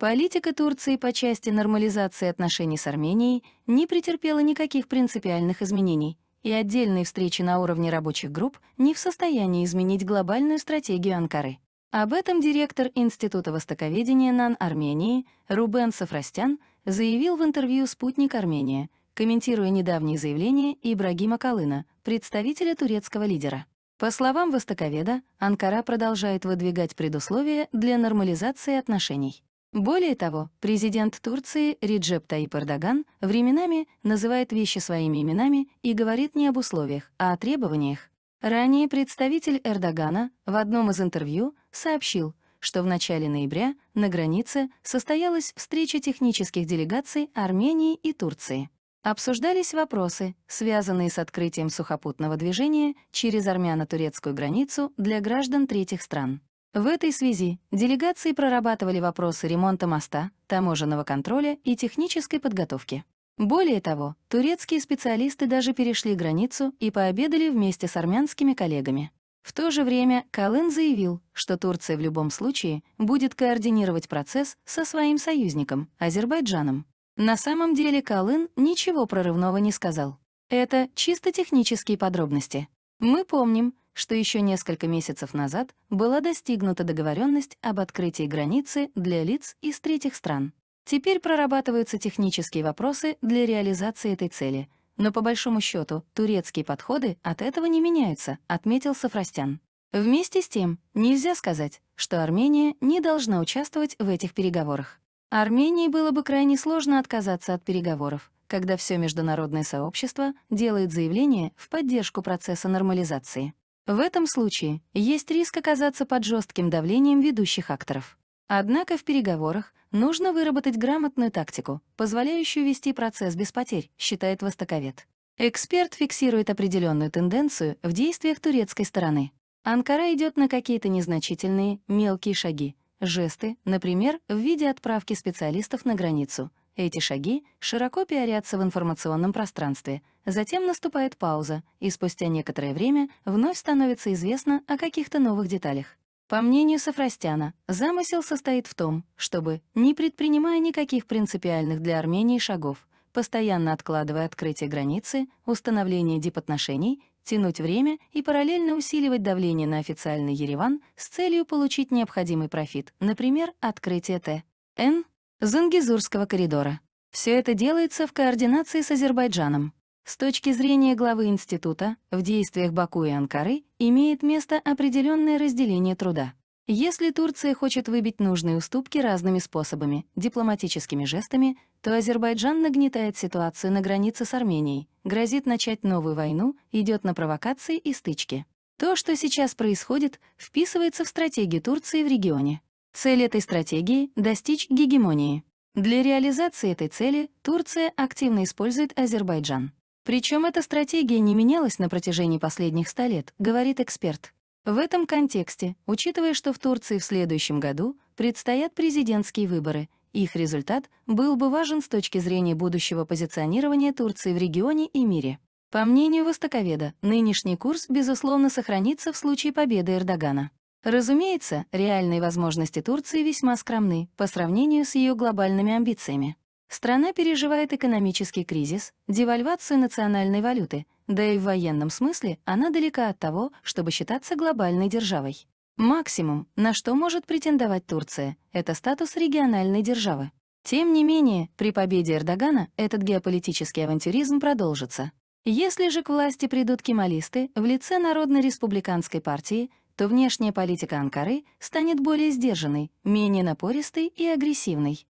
Политика Турции по части нормализации отношений с Арменией не претерпела никаких принципиальных изменений, и отдельные встречи на уровне рабочих групп не в состоянии изменить глобальную стратегию Анкары. Об этом директор Института востоковедения НАН Армении Рубен Сафрастян заявил в интервью «Спутник Армения», комментируя недавние заявления Ибрагима Калына, представителя турецкого лидера. По словам востоковеда, Анкара продолжает выдвигать предусловия для нормализации отношений. Более того, президент Турции Реджеп Таип Эрдоган временами называет вещи своими именами и говорит не об условиях, а о требованиях. Ранее представитель Эрдогана в одном из интервью сообщил, что в начале ноября на границе состоялась встреча технических делегаций Армении и Турции. Обсуждались вопросы, связанные с открытием сухопутного движения через армяно-турецкую границу для граждан третьих стран. В этой связи делегации прорабатывали вопросы ремонта моста, таможенного контроля и технической подготовки. Более того, турецкие специалисты даже перешли границу и пообедали вместе с армянскими коллегами. В то же время Калын заявил, что Турция в любом случае будет координировать процесс со своим союзником, Азербайджаном. На самом деле Калын ничего прорывного не сказал. Это чисто технические подробности. Мы помним, что еще несколько месяцев назад была достигнута договоренность об открытии границы для лиц из третьих стран. Теперь прорабатываются технические вопросы для реализации этой цели. Но по большому счету турецкие подходы от этого не меняются, отметил Сафрастян. Вместе с тем, нельзя сказать, что Армения не должна участвовать в этих переговорах. Армении было бы крайне сложно отказаться от переговоров, когда все международное сообщество делает заявление в поддержку процесса нормализации. В этом случае есть риск оказаться под жестким давлением ведущих акторов. Однако в переговорах нужно выработать грамотную тактику, позволяющую вести процесс без потерь, считает востоковед. Эксперт фиксирует определенную тенденцию в действиях турецкой стороны. Анкара идет на какие-то незначительные, мелкие шаги, жесты, например, в виде отправки специалистов на границу, эти шаги широко пиарятся в информационном пространстве, затем наступает пауза, и спустя некоторое время вновь становится известно о каких-то новых деталях. По мнению Сафрастяна, замысел состоит в том, чтобы, не предпринимая никаких принципиальных для Армении шагов, постоянно откладывая открытие границы, установление дипотношений, тянуть время и параллельно усиливать давление на официальный Ереван с целью получить необходимый профит, например, открытие Т. Н. Зангизурского коридора. Все это делается в координации с Азербайджаном. С точки зрения главы института, в действиях Баку и Анкары имеет место определенное разделение труда. Если Турция хочет выбить нужные уступки разными способами, дипломатическими жестами, то Азербайджан нагнетает ситуацию на границе с Арменией, грозит начать новую войну, идет на провокации и стычки. То, что сейчас происходит, вписывается в стратегию Турции в регионе. Цель этой стратегии — достичь гегемонии. Для реализации этой цели Турция активно использует Азербайджан. Причем эта стратегия не менялась на протяжении последних 100 лет, говорит эксперт. В этом контексте, учитывая, что в Турции в следующем году предстоят президентские выборы, их результат был бы важен с точки зрения будущего позиционирования Турции в регионе и мире. По мнению востоковеда, нынешний курс, безусловно, сохранится в случае победы Эрдогана. Разумеется, реальные возможности Турции весьма скромны по сравнению с ее глобальными амбициями. Страна переживает экономический кризис, девальвацию национальной валюты, да и в военном смысле она далека от того, чтобы считаться глобальной державой. Максимум, на что может претендовать Турция, это статус региональной державы. Тем не менее, при победе Эрдогана этот геополитический авантюризм продолжится. Если же к власти придут кемалисты в лице Народно-республиканской партии, то внешняя политика Анкары станет более сдержанной, менее напористой и агрессивной.